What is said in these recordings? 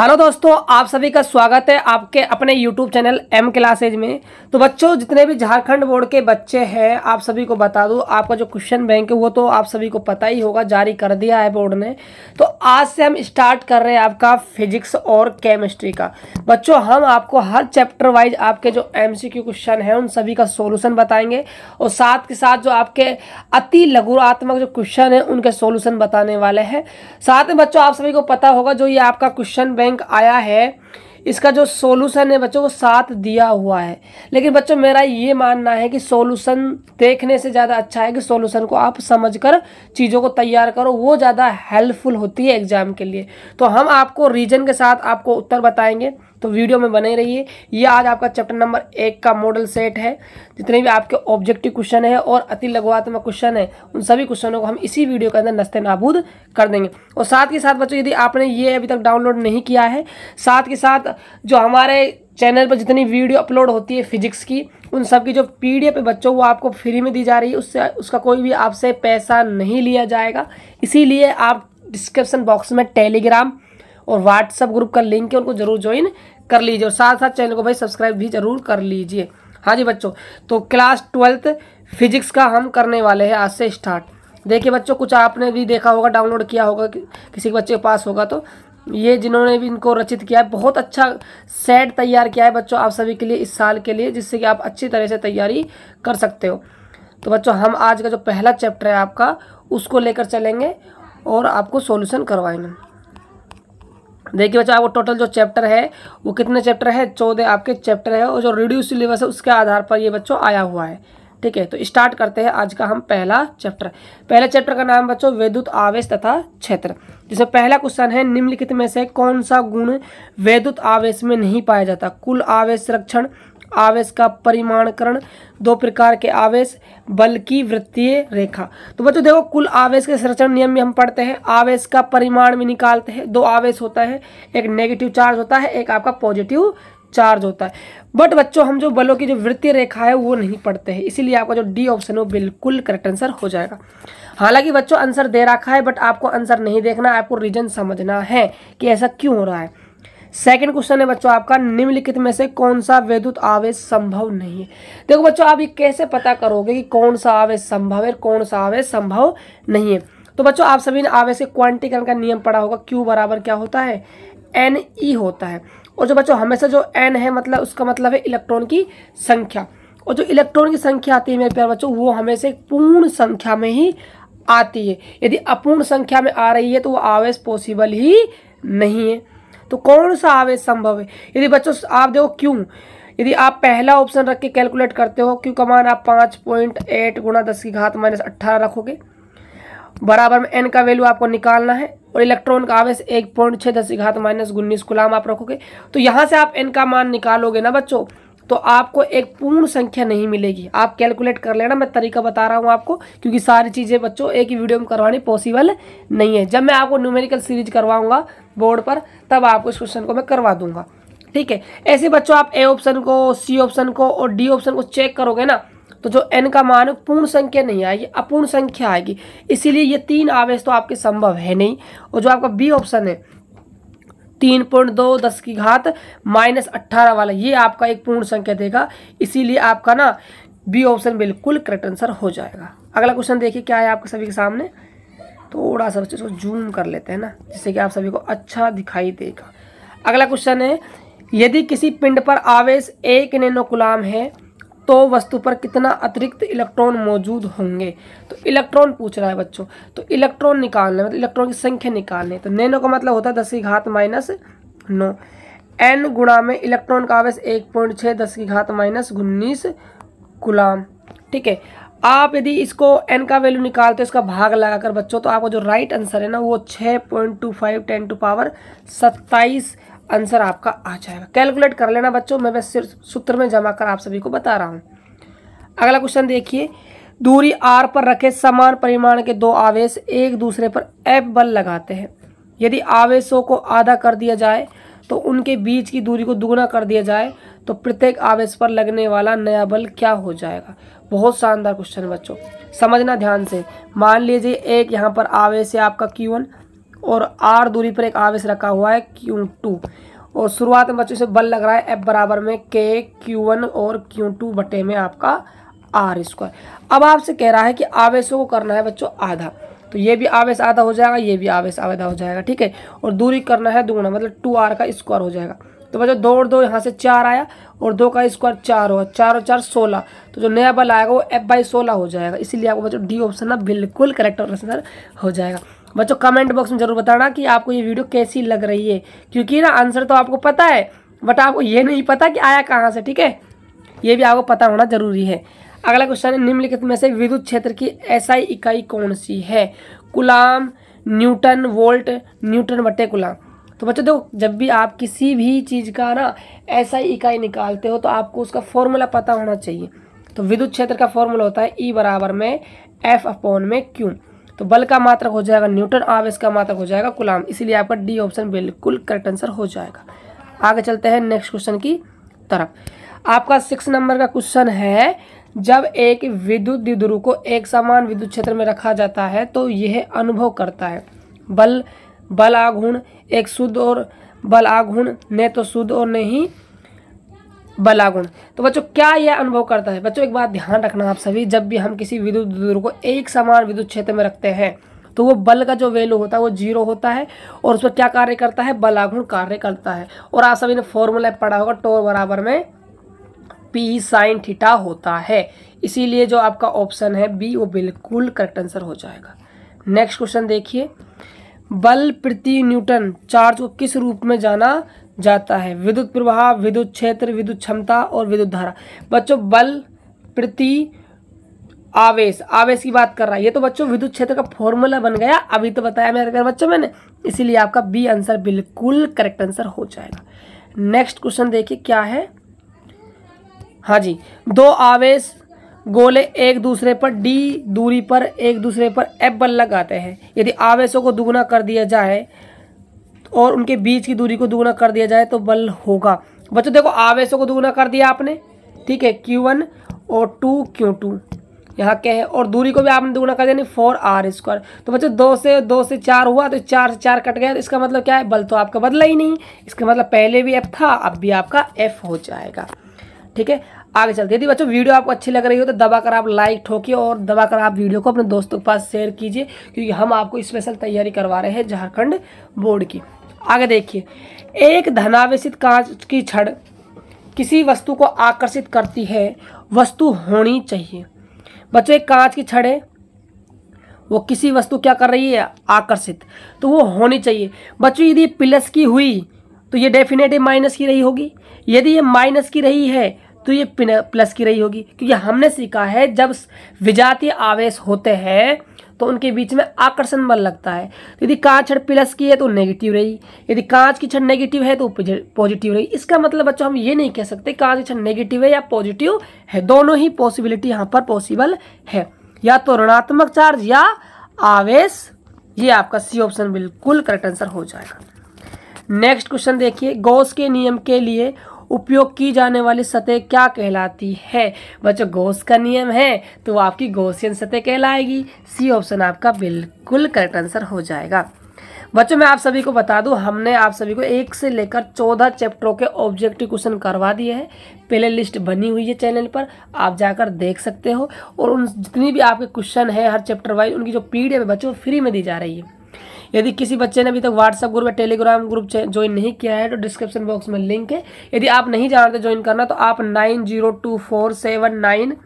Hello दोस्तों आप सभी का स्वागत है आपके अपने यूट्यूब चैनल एम क्लासेज में तो बच्चों जितने भी झारखंड बोर्ड के बच्चे हैं आप सभी को बता दूं आपका जो क्वेश्चन बैंक है वो तो आप सभी को पता ही होगा जारी कर दिया है बोर्ड ने तो आज से हम स्टार्ट कर रहे हैं आपका फिजिक्स और केमिस्ट्री का बच्चों हम आपको हर चैप्टर वाइज आपके जो एम क्वेश्चन है उन सभी का सोलूशन बताएंगे और साथ के साथ जो आपके अति लघुरात्मक जो क्वेश्चन है उनके सोल्यूशन बताने वाले हैं साथ में बच्चों आप सभी को पता होगा जो ये आपका क्वेश्चन बैंक बैंक आया है इसका जो सॉल्यूशन है बच्चों को साथ दिया हुआ है लेकिन बच्चों मेरा ये मानना है कि सॉल्यूशन देखने से ज़्यादा अच्छा है कि सॉल्यूशन को आप समझकर चीज़ों को तैयार करो वो ज़्यादा हेल्पफुल होती है एग्ज़ाम के लिए तो हम आपको रीजन के साथ आपको उत्तर बताएंगे तो वीडियो में बने रहिए ये आज आपका चैप्टर नंबर एक का मॉडल सेट है जितने भी आपके ऑब्जेक्टिव क्वेश्चन है और अति लघुआत्मक क्वेश्चन है उन सभी क्वेश्चनों को हम इसी वीडियो के अंदर नस्ते नाबूद कर देंगे और साथ के साथ बच्चों यदि आपने ये अभी तक डाउनलोड नहीं किया है साथ के साथ जो हमारे चैनल पर जितनी वीडियो अपलोड होती है फिजिक्स की उन सब की जो पीडीएफ है बच्चों वो आपको फ्री में दी जा रही है उससे उसका कोई भी आपसे पैसा नहीं लिया जाएगा इसीलिए आप डिस्क्रिप्शन बॉक्स में टेलीग्राम और व्हाट्सएप ग्रुप का लिंक है उनको ज़रूर ज्वाइन कर लीजिए और साथ साथ चैनल को भाई सब्सक्राइब भी जरूर कर लीजिए हाँ जी बच्चों तो क्लास ट्वेल्थ फिजिक्स का हम करने वाले हैं आज से स्टार्ट देखिए बच्चों कुछ आपने भी देखा होगा डाउनलोड किया होगा कि, किसी के बच्चे के पास होगा तो ये जिन्होंने भी इनको रचित किया है बहुत अच्छा सेट तैयार किया है बच्चों आप सभी के लिए इस साल के लिए जिससे कि आप अच्छी तरह से तैयारी कर सकते हो तो बच्चों हम आज का जो पहला चैप्टर है आपका उसको लेकर चलेंगे और आपको सॉल्यूशन करवाएंगे देखिए बच्चा आपको टोटल जो चैप्टर है वो कितने चैप्टर है चौदह आपके चैप्टर है और जो रिड्यूस सिलेबस है उसके आधार पर ये बच्चों आया हुआ है ठीक है तो स्टार्ट करते हैं आज का हम पहला चैप्टर पहले चैप्टर का नाम बच्चों वैद्युत आवेश तथा क्षेत्र जिसमें पहला क्वेश्चन है निम्नलिखित में से कौन सा गुण वैद्युत आवेश में नहीं पाया जाता कुल आवेश संरक्षण आवेश का परिमाणकरण दो प्रकार के आवेश बल की वृत्तीय रेखा तो बच्चों देखो कुल आवेश के संरचना नियम में हम पढ़ते हैं आवेश का परिमाण भी निकालते हैं दो आवेश होता है एक नेगेटिव चार्ज होता है एक आपका पॉजिटिव चार्ज होता है बट बच्चों हम जो बलों की जो वृत्तीय रेखा है वो नहीं पढ़ते हैं इसीलिए आपका जो डी ऑप्शन है वो बिल्कुल करेक्ट आंसर हो जाएगा हालांकि बच्चों आंसर दे रखा है बट आपको आंसर नहीं देखना आपको रीजन समझना है कि ऐसा क्यों हो रहा है सेकंड क्वेश्चन है बच्चों आपका निम्नलिखित में से कौन सा वैद्युत आवेश संभव नहीं है देखो बच्चों आप ये कैसे पता करोगे कि कौन सा आवेश संभव है कौन सा आवेश संभव नहीं है तो बच्चों आप सभी ने आवेश के क्वांटीकरण का नियम पढ़ा होगा क्यू बराबर क्या होता है एन ई e होता है और जो बच्चों हमेशा जो एन है मतलब उसका मतलब है इलेक्ट्रॉन की संख्या और जो इलेक्ट्रॉन की संख्या आती है मेरे प्यार बच्चों वो हमेशा पूर्ण संख्या में ही आती है यदि अपूर्ण संख्या में आ रही है तो वो आवेश पॉसिबल ही नहीं है तो कौन सा आवेश संभव है यदि बच्चों आप देखो क्यों यदि आप पहला ऑप्शन रख के कैलकुलेट करते हो क्यों का मान आप पाँच पॉइंट एट गुणा दस की घात माइनस अट्ठारह रखोगे बराबर में एन का वैल्यू आपको निकालना है और इलेक्ट्रॉन का आवेश एक पॉइंट छः दस की घात माइनस उन्नीस गुलाम आप रखोगे तो यहाँ से आप एन का मान निकालोगे ना बच्चों तो आपको एक पूर्ण संख्या नहीं मिलेगी आप कैलकुलेट कर लेना मैं तरीका बता रहा हूँ आपको क्योंकि सारी चीज़ें बच्चों एक ही वीडियो में करवानी पॉसिबल नहीं है जब मैं आपको न्यूमेरिकल सीरीज करवाऊँगा बोर्ड पर तब आपको इस क्वेश्चन को मैं करवा दूंगा ठीक है ऐसे बच्चों आप ए ऑप्शन को सी ऑप्शन को और डी ऑप्शन को चेक करोगे ना तो जो एन का मान है पूर्ण संख्या नहीं आएगी अपूर्ण संख्या आएगी इसीलिए ये तीन आवेश तो आपके संभव है नहीं और जो आपका बी ऑप्शन है तीन पॉइंट दो दस की घात माइनस अट्ठारह वाला ये आपका एक पूर्ण संख्या देगा इसीलिए आपका ना बी ऑप्शन बिल्कुल करेक्ट आंसर हो जाएगा अगला क्वेश्चन देखिए क्या है आपके सभी के सामने थोड़ा सा बच्चे इसको जूम कर लेते हैं ना जिससे कि आप सभी को अच्छा दिखाई देगा अगला क्वेश्चन है यदि किसी पिंड पर आवेश एक नैनोकुलाम है तो वस्तु पर कितना अतिरिक्त इलेक्ट्रॉन मौजूद होंगे तो इलेक्ट्रॉन पूछ रहा है बच्चों तो इलेक्ट्रॉन निकालने मतलब इलेक्ट्रॉन की संख्या निकालने तो नैनो का मतलब होता है दस की घात माइनस नौ एन गुणा में इलेक्ट्रॉन का आवेश एक पॉइंट छः दस की घात माइनस उन्नीस गुलाम ठीक है आप यदि इसको एन का वैल्यू निकालते हो इसका भाग लगाकर बच्चों तो आपको जो राइट आंसर है ना वो छः point two five ten to power सत्ताईस आंसर आपका आ जाएगा कैलकुलेट कर लेना बच्चों मैं बस सिर्फ सूत्र में जमा कर आप सभी को बता रहा हूँ अगला क्वेश्चन देखिए दूरी आर पर रखे समान परिमाण के दो आवेश एक दूसरे पर एफ बल लगाते हैं यदि आवेशों को आधा कर दिया जाए तो उनके बीच की दूरी को दुगुना कर दिया जाए तो प्रत्येक आवेश पर लगने वाला नया बल क्या हो जाएगा बहुत शानदार क्वेश्चन बच्चों समझना ध्यान से मान लीजिए एक यहाँ पर आवेश है आपका Q1 और आर दूरी पर एक आवेश रखा हुआ है क्यू टू और शुरुआत में बच्चों से बल लग रहा है एफ बराबर में के क्यू वन और क्यू टू बटे में आपका आर स्क्वायर अब आपसे कह रहा है कि आवेशों को करना है बच्चों आधा तो ये भी आवेश आधा हो जाएगा ये भी आवेश आधा हो जाएगा ठीक है और दूरी करना है दोगुना मतलब टू आर का स्क्वायर हो जाएगा तो बच्चों दो और दो यहाँ से चार आया और दो का स्क्वायर चार हो चार और चार सोलह तो जो नया बल आएगा वो एफ बाई सोलह हो जाएगा इसीलिए आपको बच्चों डी ऑप्शन ना बिल्कुल करेक्ट ऑप्शन हो जाएगा बच्चों कमेंट बॉक्स में ज़रूर बताना कि आपको ये वीडियो कैसी लग रही है क्योंकि ना आंसर तो आपको पता है बट आपको ये नहीं पता कि आया कहाँ से ठीक है ये भी आपको पता होना जरूरी है अगला क्वेश्चन है निम्नलिखित में से विद्युत क्षेत्र की एसआई इकाई कौन सी है गुलाम न्यूटन वोल्ट न्यूटन बटे गुलाम तो बच्चों देखो जब भी आप किसी भी चीज़ का ना एसआई इकाई निकालते हो तो आपको उसका फॉर्मूला पता होना चाहिए तो विद्युत क्षेत्र का फॉर्मूला होता है ई e बराबर में एफ अपॉन में क्यू तो बल का मात्रक हो जाएगा न्यूटन आवेश का मात्रक हो जाएगा गुलाम इसलिए आपका डी ऑप्शन बिल्कुल करेक्ट आंसर हो जाएगा आगे चलते हैं नेक्स्ट क्वेश्चन की तरफ आपका सिक्स नंबर का क्वेश्चन है जब एक विद्युत द्विध्रुव को एक समान विद्युत क्षेत्र में रखा जाता है तो यह अनुभव करता है बल बल आघूर्ण एक शुद्ध और बल आघूर्ण ने तो शुद्ध और नहीं बलागुण तो बच्चों क्या यह अनुभव करता है बच्चों एक बात ध्यान रखना आप सभी जब भी हम किसी विद्युत दूर को एक समान विद्युत क्षेत्र में रखते हैं तो वो बल का जो वैल्यू होता है वो जीरो होता है और उसमें क्या कार्य करता है बलागुण कार्य करता है और आप सभी ने फॉर्मूला पढ़ा होगा टोर बराबर में पी साइन थीटा होता है इसीलिए जो आपका ऑप्शन है बी वो बिल्कुल करेक्ट आंसर हो जाएगा नेक्स्ट क्वेश्चन देखिए बल प्रति न्यूटन चार्ज को किस रूप में जाना जाता है विद्युत प्रवाह विद्युत क्षेत्र विद्युत क्षमता और विद्युत धारा बच्चों बल प्रति आवेश आवेश की बात कर रहा है ये तो बच्चों विद्युत क्षेत्र का फॉर्मूला बन गया अभी तो बताया मेरे बच्चों मैंने इसीलिए आपका बी आंसर बिल्कुल करेक्ट आंसर हो जाएगा नेक्स्ट क्वेश्चन देखिए क्या है हाँ जी दो आवेश गोले एक दूसरे पर डी दूरी पर एक दूसरे पर एफ बल लगाते हैं यदि आवेशों को दुगुना कर दिया जाए और उनके बीच की दूरी को दुगुना कर दिया जाए तो बल होगा बच्चों देखो आवेशों को दुगुना कर दिया आपने ठीक है क्यू वन और टू क्यू टू यहाँ क्या है और दूरी को भी आपने दुगुना कर दिया नहीं फोर आर स्क्वायर तो बच्चों दो से दो से चार हुआ तो चार से चार कट गया तो इसका मतलब क्या है बल तो आपका बदला ही नहीं इसका मतलब पहले भी एफ था अब भी आपका एफ हो जाएगा ठीक है आगे चलते यदि बच्चों वीडियो आपको अच्छी लग रही हो तो दबाकर आप लाइक ठोकिए और दबाकर आप वीडियो को अपने दोस्तों के पास शेयर कीजिए क्योंकि हम आपको स्पेशल तैयारी करवा रहे हैं झारखंड बोर्ड की आगे देखिए एक धनावेशित कांच की छड़ किसी वस्तु को आकर्षित करती है वस्तु होनी चाहिए बच्चों एक कांच की छड़ है वो किसी वस्तु क्या कर रही है आकर्षित तो वो होनी चाहिए बच्चों यदि प्लस की हुई तो ये डेफिनेटली माइनस की रही होगी यदि ये माइनस की रही है तो ये प्लस की रही होगी क्योंकि हमने सीखा है जब विजातीय आवेश होते हैं तो उनके बीच में आकर्षण बल लगता है तो यदि कांच छड़ प्लस की है तो नेगेटिव रही यदि कांच की छड़ नेगेटिव है तो पॉजिटिव रही इसका मतलब बच्चों हम ये नहीं कह सकते कांच की छड़ नेगेटिव है या पॉजिटिव है दोनों ही पॉसिबिलिटी यहाँ पर पॉसिबल है या तो ऋणात्मक चार्ज या आवेश ये आपका सी ऑप्शन बिल्कुल करेक्ट आंसर हो जाएगा नेक्स्ट क्वेश्चन देखिए गौस के नियम के लिए उपयोग की जाने वाली सतह क्या कहलाती है बच्चों गौस का नियम है तो आपकी गौसियन सतह कहलाएगी सी ऑप्शन आपका बिल्कुल करेक्ट आंसर हो जाएगा बच्चों मैं आप सभी को बता दूं हमने आप सभी को एक से लेकर चौदह चैप्टरों के ऑब्जेक्टिव क्वेश्चन करवा दिए हैं प्ले लिस्ट बनी हुई है चैनल पर आप जाकर देख सकते हो और उन जितनी भी आपके क्वेश्चन है हर चैप्टर वाइज उनकी जो पीडीएफ है बच्चों फ्री में दी जा रही है यदि किसी बच्चे ने अभी तक व्हाट्सअप ग्रुप या टेलीग्राम ग्रुप ज्वाइन नहीं किया है तो डिस्क्रिप्शन बॉक्स में लिंक है यदि आप नहीं जानते ज्वाइन करना तो आप nine zero two four seven nine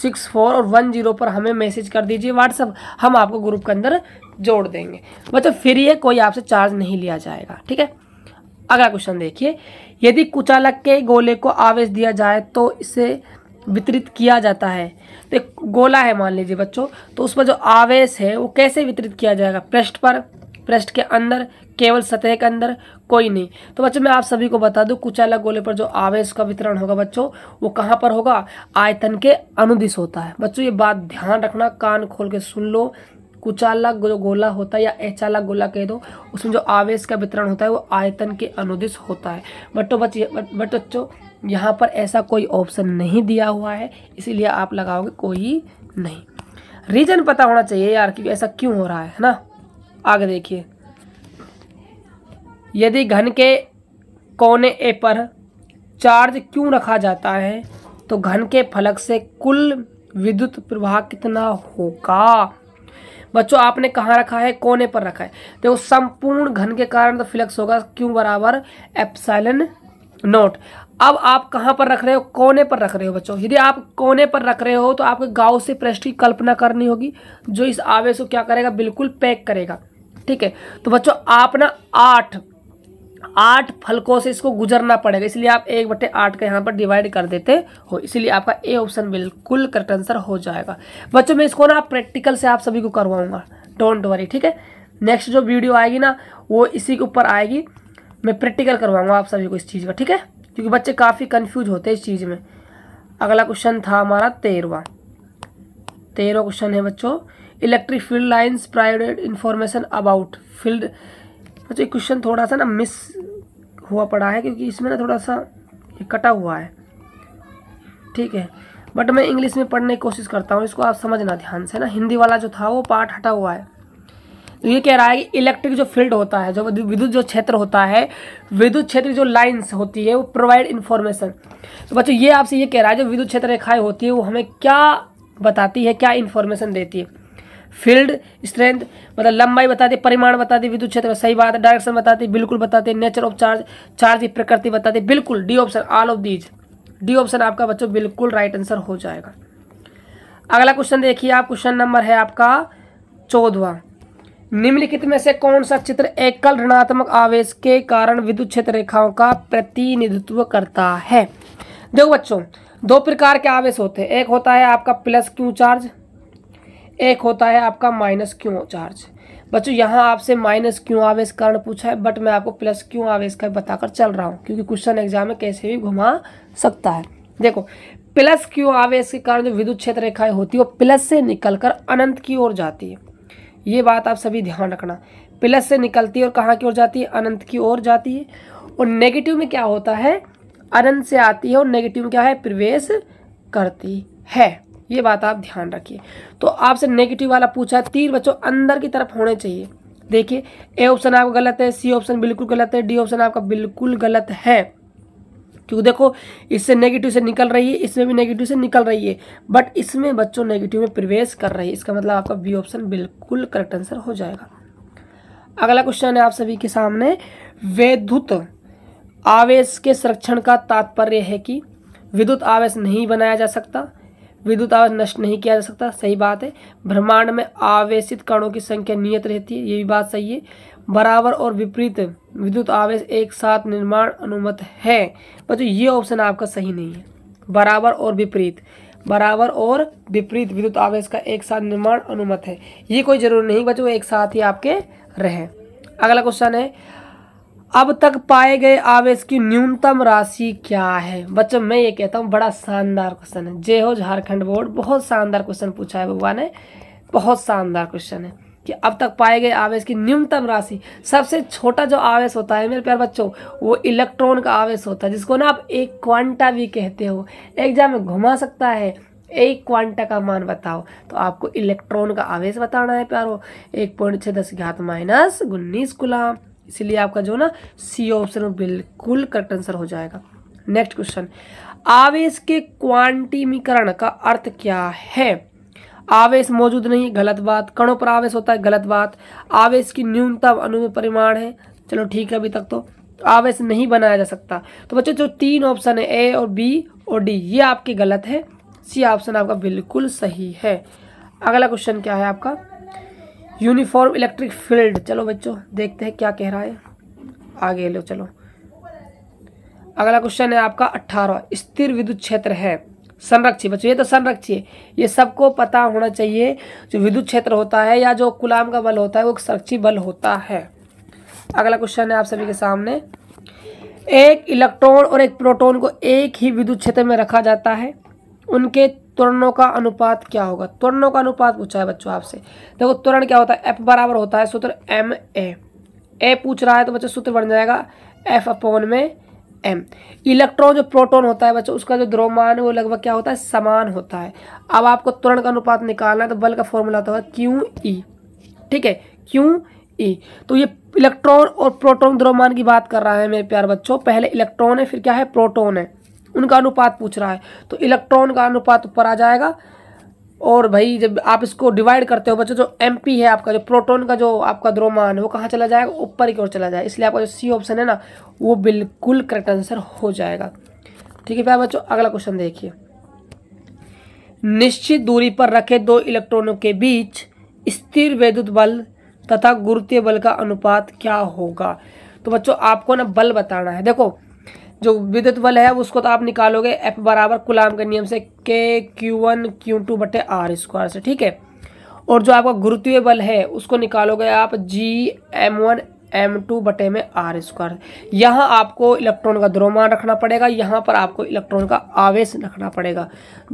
six four और वन जीरो पर हमें मैसेज कर दीजिए व्हाट्सअप हम आपको ग्रुप के अंदर जोड़ देंगे मतलब फ्री है कोई आपसे चार्ज नहीं लिया जाएगा ठीक है अगला क्वेश्चन देखिए यदि कुचालक के गोले को आवेश दिया जाए तो इसे वितरित किया जाता है तो एक गोला है मान लीजिए बच्चों तो उसमें जो आवेश है वो कैसे वितरित किया जाएगा पृष्ठ पर पृष्ठ के अंदर केवल सतह के अंदर कोई नहीं तो बच्चों मैं आप सभी को बता दूं कुछ अलग गोले पर जो आवेश का वितरण होगा बच्चों वो कहाँ पर होगा आयतन के अनुदिश होता है बच्चों ये बात ध्यान रखना कान खोल के सुन लो कुचाला जो गोला होता है या एचाला गोला कह दो उसमें जो आवेश का वितरण होता है वो आयतन के अनुदिश होता है बट्टो बच्चे बट बच्चों यहाँ पर ऐसा कोई ऑप्शन नहीं दिया हुआ है इसीलिए आप लगाओगे कोई नहीं रीज़न पता होना चाहिए यार कि ऐसा क्यों हो रहा है है ना आगे देखिए यदि घन के कोने ए पर चार्ज क्यों रखा जाता है तो घन के फलक से कुल विद्युत प्रवाह कितना होगा बच्चों आपने कहाँ रखा है कोने पर रखा है देखो संपूर्ण घन के कारण तो फ्लक्स होगा क्यों बराबर एप्साइलन नोट अब आप कहाँ पर रख रहे हो कोने पर रख रहे हो बच्चों यदि आप कोने पर रख रहे हो तो आपके गाँव से पृष्ठ की कल्पना करनी होगी जो इस आवेश को क्या करेगा बिल्कुल पैक करेगा ठीक है तो बच्चों आप ना आठ आठ फलकों से इसको गुजरना पड़ेगा इसलिए आप एक बटे आठ का यहाँ पर डिवाइड कर देते हो इसलिए आपका ए ऑप्शन बिल्कुल करेक्ट आंसर हो जाएगा बच्चों मैं इसको ना प्रैक्टिकल से आप सभी को करवाऊंगा डोंट वरी ठीक है नेक्स्ट जो वीडियो आएगी ना वो इसी के ऊपर आएगी मैं प्रैक्टिकल करवाऊंगा आप सभी को इस चीज़ का ठीक है क्योंकि बच्चे काफ़ी कन्फ्यूज होते हैं इस चीज़ में अगला क्वेश्चन था हमारा तेरवा तेरह क्वेश्चन है बच्चों electric field lines private information about field बच्चों ये क्वेश्चन थोड़ा सा ना मिस हुआ पड़ा है क्योंकि इसमें ना थोड़ा सा कटा हुआ है ठीक है बट मैं इंग्लिश में पढ़ने की कोशिश करता हूँ इसको आप समझना ध्यान से ना हिंदी वाला जो था वो पार्ट हटा हुआ है तो ये कह रहा है कि इलेक्ट्रिक जो फील्ड होता है जो विद्युत जो क्षेत्र होता है विद्युत क्षेत्र जो लाइंस होती है वो प्रोवाइड इन्फॉर्मेशन तो बच्चों ये आपसे ये कह रहा है जो विद्युत क्षेत्र रेखाएं होती है वो हमें क्या बताती है क्या इन्फॉर्मेशन देती है फील्ड स्ट्रेंथ मतलब लंबाई बताती परिमाण बताती विद्युत क्षेत्र सही बात है डायरेक्शन बताती बिल्कुल बताते नेचर ऑफ चार्ज चार्ज की प्रकृति बताती बिल्कुल D option all of these D option आपका बच्चों बिल्कुल राइट आंसर हो जाएगा अगला क्वेश्चन देखिए आप क्वेश्चन नंबर है आपका चौदवा निम्नलिखित में से कौन सा चित्र एकल ऋणात्मक आवेश के कारण विद्युत क्षेत्र रेखाओं का प्रतिनिधित्व करता है देखो बच्चों दो प्रकार के आवेश होते हैं एक होता है आपका प्लस क्यू चार्ज एक होता है आपका माइनस क्यू चार्ज बच्चों यहाँ आपसे माइनस क्यू आवेश कारण पूछा है बट मैं आपको प्लस क्यू आवेश का बताकर चल रहा हूँ क्योंकि क्वेश्चन एग्जाम में कैसे भी घुमा सकता है देखो प्लस क्यू आवेश के कारण जो विद्युत क्षेत्र रेखाएं होती है वो प्लस से निकलकर अनंत की ओर जाती है ये बात आप सभी ध्यान रखना प्लस से निकलती है और कहाँ की ओर जाती है अनंत की ओर जाती है और नेगेटिव में क्या होता है अनंत से आती है और नेगेटिव में क्या है प्रवेश करती है ये बात आप ध्यान रखिए तो आपसे नेगेटिव वाला पूछा तीर बच्चों अंदर की तरफ होने चाहिए देखिए ए ऑप्शन आपका गलत है सी ऑप्शन बिल्कुल गलत है डी ऑप्शन आपका बिल्कुल गलत है क्योंकि देखो इससे नेगेटिव से निकल रही है इसमें भी नेगेटिव से निकल रही है बट इसमें बच्चों नेगेटिव में प्रवेश कर रही है इसका मतलब आपका बी ऑप्शन बिल्कुल करेक्ट आंसर हो जाएगा अगला क्वेश्चन है आप सभी के सामने वैद्युत आवेश के संरक्षण का तात्पर्य है कि विद्युत आवेश नहीं बनाया जा सकता विद्युत आवेश नष्ट नहीं किया जा सकता सही बात है ब्रह्मांड में आवेशित कणों की संख्या नियत रहती है ये भी बात सही है बराबर और विपरीत विद्युत आवेश एक साथ निर्माण अनुमत है बच्चों ये ऑप्शन आपका सही नहीं है बराबर और विपरीत बराबर और विपरीत विद्युत आवेश का एक साथ निर्माण अनुमत है ये कोई जरूरी नहीं बच्चों एक साथ ही आपके रहें अगला क्वेश्चन है अब तक पाए गए आवेश की न्यूनतम राशि क्या है बच्चों मैं ये कहता हूँ बड़ा शानदार क्वेश्चन है जय हो झारखंड बोर्ड बहुत शानदार क्वेश्चन पूछा है भगवान ने बहुत शानदार क्वेश्चन है कि अब तक पाए गए आवेश की न्यूनतम राशि सबसे छोटा जो आवेश होता है मेरे प्यार बच्चों वो इलेक्ट्रॉन का आवेश होता है जिसको ना आप एक क्वांटा भी कहते हो एग्जाम में घुमा सकता है एक क्वांटा का मान बताओ तो आपको इलेक्ट्रॉन का आवेश बताना है प्यारो एक पॉइंट छः दस घात माइनस उन्नीस गुलाम इसलिए आपका जो ना सी ऑप्शन बिल्कुल करेक्ट आंसर हो जाएगा नेक्स्ट क्वेश्चन आवेश के क्वांटिमीकरण का अर्थ क्या है आवेश मौजूद नहीं गलत बात कणों पर आवेश होता है गलत बात आवेश की न्यूनतम अनु परिमाण है चलो ठीक है अभी तक तो आवेश नहीं बनाया जा सकता तो बच्चों जो तीन ऑप्शन है ए और बी और डी ये आपके गलत है सी ऑप्शन आपका बिल्कुल सही है अगला क्वेश्चन क्या है आपका यूनिफॉर्म इलेक्ट्रिक फील्ड चलो बच्चों देखते हैं क्या कह रहा है आगे लो चलो अगला क्वेश्चन है आपका अट्ठारह स्थिर विद्युत क्षेत्र है संरक्षी बच्चों ये तो संरक्षी है ये सबको पता होना चाहिए जो विद्युत क्षेत्र होता है या जो गुलाम का बल होता है वो संरक्षी बल होता है अगला क्वेश्चन है आप सभी के सामने एक इलेक्ट्रॉन और एक प्रोटोन को एक ही विद्युत क्षेत्र में रखा जाता है उनके त्वरणों का अनुपात क्या होगा त्वरणों का अनुपात पूछा है बच्चों आपसे देखो त्वरण क्या होता है एफ बराबर होता है सूत्र एम ए ए पूछ रहा है तो बच्चों सूत्र बन जाएगा एफ अपोन में एम इलेक्ट्रॉन जो प्रोटॉन होता है बच्चों उसका जो द्रोमान है वो लगभग क्या होता है समान होता है अब आपको तुरंत का अनुपात निकालना है तो बल का फॉर्मूला होता है क्यू ई e. ठीक है क्यू ई e. तो ये इलेक्ट्रॉन और प्रोटॉन द्रोमान की बात कर रहा है मेरे प्यार बच्चों पहले इलेक्ट्रॉन है फिर क्या है प्रोटोन है उनका अनुपात पूछ रहा है तो इलेक्ट्रॉन का अनुपात ऊपर आ जाएगा और भाई जब आप इसको डिवाइड करते हो बच्चों जो एम है आपका जो प्रोटोन का जो आपका द्रोमान है वो कहाँ चला जाएगा ऊपर की ओर चला जाएगा इसलिए आपका जो सी ऑप्शन है ना वो बिल्कुल करेक्ट आंसर हो जाएगा ठीक है प्यार बच्चों अगला क्वेश्चन देखिए निश्चित दूरी पर रखे दो इलेक्ट्रॉनों के बीच स्थिर वैद्युत बल तथा गुरुत्व बल का अनुपात क्या होगा तो बच्चों आपको ना बल बताना है देखो जो विद्युत बल है उसको तो आप निकालोगे एफ बराबर गुलाम के नियम से K Q one Q two बटे आर स्क्वायर से ठीक है और जो आपका गुरुत्वीय बल है उसको निकालोगे आप G M one M two बटे में आर स्क्वायर यहाँ आपको इलेक्ट्रॉन का द्रोमान रखना पड़ेगा यहाँ पर आपको इलेक्ट्रॉन का आवेश रखना पड़ेगा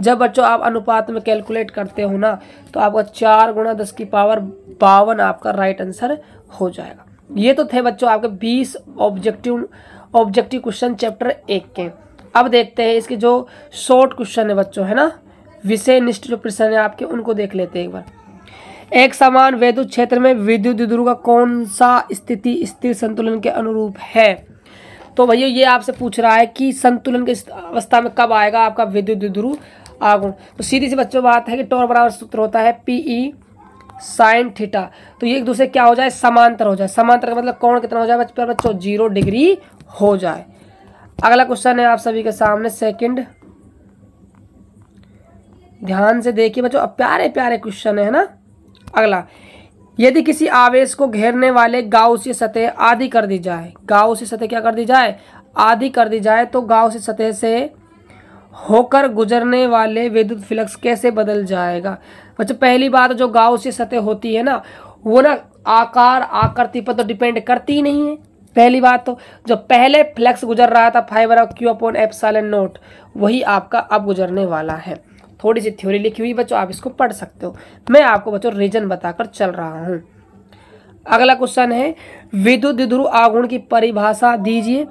जब बच्चों आप अनुपात में कैलकुलेट करते हो ना तो आपका चार गुणा दस की पावर बावन आपका राइट आंसर हो जाएगा ये तो थे बच्चों आपके बीस ऑब्जेक्टिव ऑब्जेक्टिव क्वेश्चन चैप्टर एक के अब देखते हैं इसके जो शॉर्ट क्वेश्चन है बच्चों है ना विषय निष्ठ जो प्रश्न है आपके उनको देख लेते हैं एक बार एक समान वैद्युत क्षेत्र में विद्युत द्विध्रुव का कौन सा स्थिति स्थिर संतुलन के अनुरूप है तो भैया ये आपसे पूछ रहा है कि संतुलन के अवस्था में कब आएगा आपका विद्युत द्विध्रुव आगुण तो सीधी सी बच्चों बात है कि टोर बराबर सूत्र होता है पीई साइन थीटा तो ये एक दूसरे क्या हो जाए समांतर हो जाए समांतर का मतलब कौन कितना हो जाए बच्चों बच्चों जीरो डिग्री हो जाए अगला क्वेश्चन है आप सभी के सामने सेकंड ध्यान से देखिए बच्चों अब प्यारे प्यारे क्वेश्चन है ना अगला यदि किसी आवेश को घेरने वाले गाँव से सतह आदि कर दी जाए गाँव से सतह क्या कर दी जाए आदि कर दी जाए तो गाँव से सतह से होकर गुजरने वाले विद्युत फ्लक्स कैसे बदल जाएगा बच्चों पहली बात तो जो गाँव से सतह होती है ना वो ना आकार आकृति पर तो डिपेंड करती ही नहीं है पहली बात तो जो पहले फ्लक्स गुजर रहा था fibre of Q upon F naught वही आपका अब गुजरने वाला है थोड़ी सी थ्योरी लिखी हुई बच्चों आप इसको पढ़ सकते हो मैं आपको बच्चों रीजन बताकर चल रहा हूँ अगला क्वेश्चन है विद्युत ध्रुव आगुण की परिभाषा दीजिए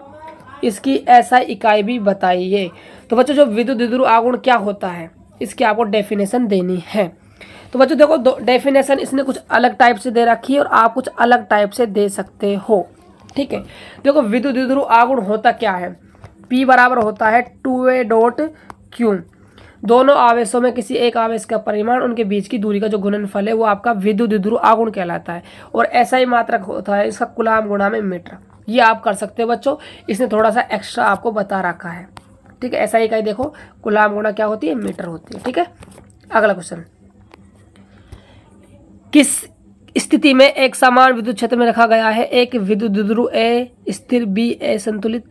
इसकी ऐसा इकाई भी बताइए तो बच्चों जो विद्युत द्विध्रुव आगुण क्या होता है इसकी आपको डेफिनेशन देनी है तो बच्चों देखो डेफिनेशन इसने कुछ अलग टाइप से दे रखी है और आप कुछ अलग टाइप से दे सकते हो ठीक है देखो विद्युत द्विध्रुव आगुण होता क्या है पी बराबर होता है टू ए डॉट क्यू दोनों आवेशों में किसी एक आवेश का परिमाण उनके बीच की दूरी का जो फल है वो आपका विद्युत द्विध्रुव आगुण कहलाता है और ऐसा ही मात्रक होता है इसका गुलाम गुणा में मीटर ये आप कर सकते हो बच्चों इसने थोड़ा सा एक्स्ट्रा आपको बता रखा है ठीक है ऐसा इकाई देखो गुलाम गुणा क्या होती है मीटर होती है ठीक है अगला क्वेश्चन किस स्थिति में एक समान विद्युत क्षेत्र में रखा गया है एक विद्युत द्विध्रुव ए स्थिर बी ए संतुलित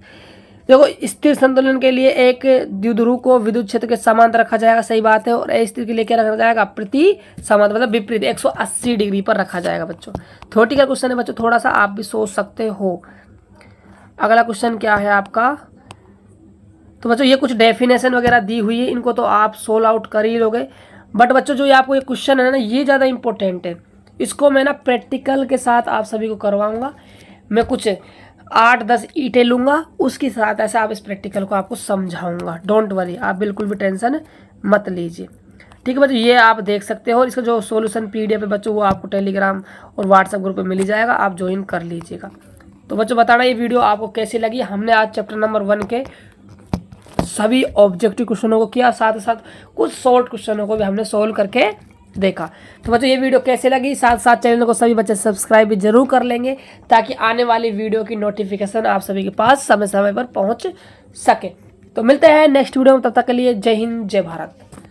देखो स्थिर संतुलन के लिए एक द्विध्रुव को विद्युत क्षेत्र के समांतर रखा जाएगा सही बात है और स्थिर के लिए क्या रखा जाएगा प्रति समांतर मतलब विपरीत 180 डिग्री पर रखा जाएगा बच्चों का क्वेश्चन है बच्चों थोड़ा सा आप भी सोच सकते हो अगला क्वेश्चन क्या है आपका तो बच्चों ये कुछ डेफिनेशन वगैरह दी हुई है इनको तो आप सोल आउट कर ही लोगे बट बच्चों जो ये आपको ये क्वेश्चन है ना ये ज़्यादा इंपॉर्टेंट है इसको मैं ना प्रैक्टिकल के साथ आप सभी को करवाऊँगा मैं कुछ आठ दस ईटें लूँगा उसके साथ ऐसे आप इस प्रैक्टिकल को आपको समझाऊँगा डोंट वरी आप बिल्कुल भी टेंशन मत लीजिए ठीक है बच्चों ये आप देख सकते हो और इसका जो सोल्यूशन पी डी बच्चों वो आपको टेलीग्राम और व्हाट्सएप ग्रुप पर मिल जाएगा आप ज्वाइन कर लीजिएगा तो बच्चों बताना ये वीडियो आपको कैसी लगी हमने आज चैप्टर नंबर वन के सभी ऑब्जेक्टिव क्वेश्चनों को किया साथ ही साथ कुछ शॉर्ट क्वेश्चनों को भी हमने सोल्व करके देखा तो बच्चों ये वीडियो कैसे लगी साथ साथ चैनल को सभी बच्चे सब्सक्राइब भी जरूर कर लेंगे ताकि आने वाली वीडियो की नोटिफिकेशन आप सभी के पास समय समय पर पहुंच सके तो मिलते हैं नेक्स्ट वीडियो में तब तक के लिए जय हिंद जय भारत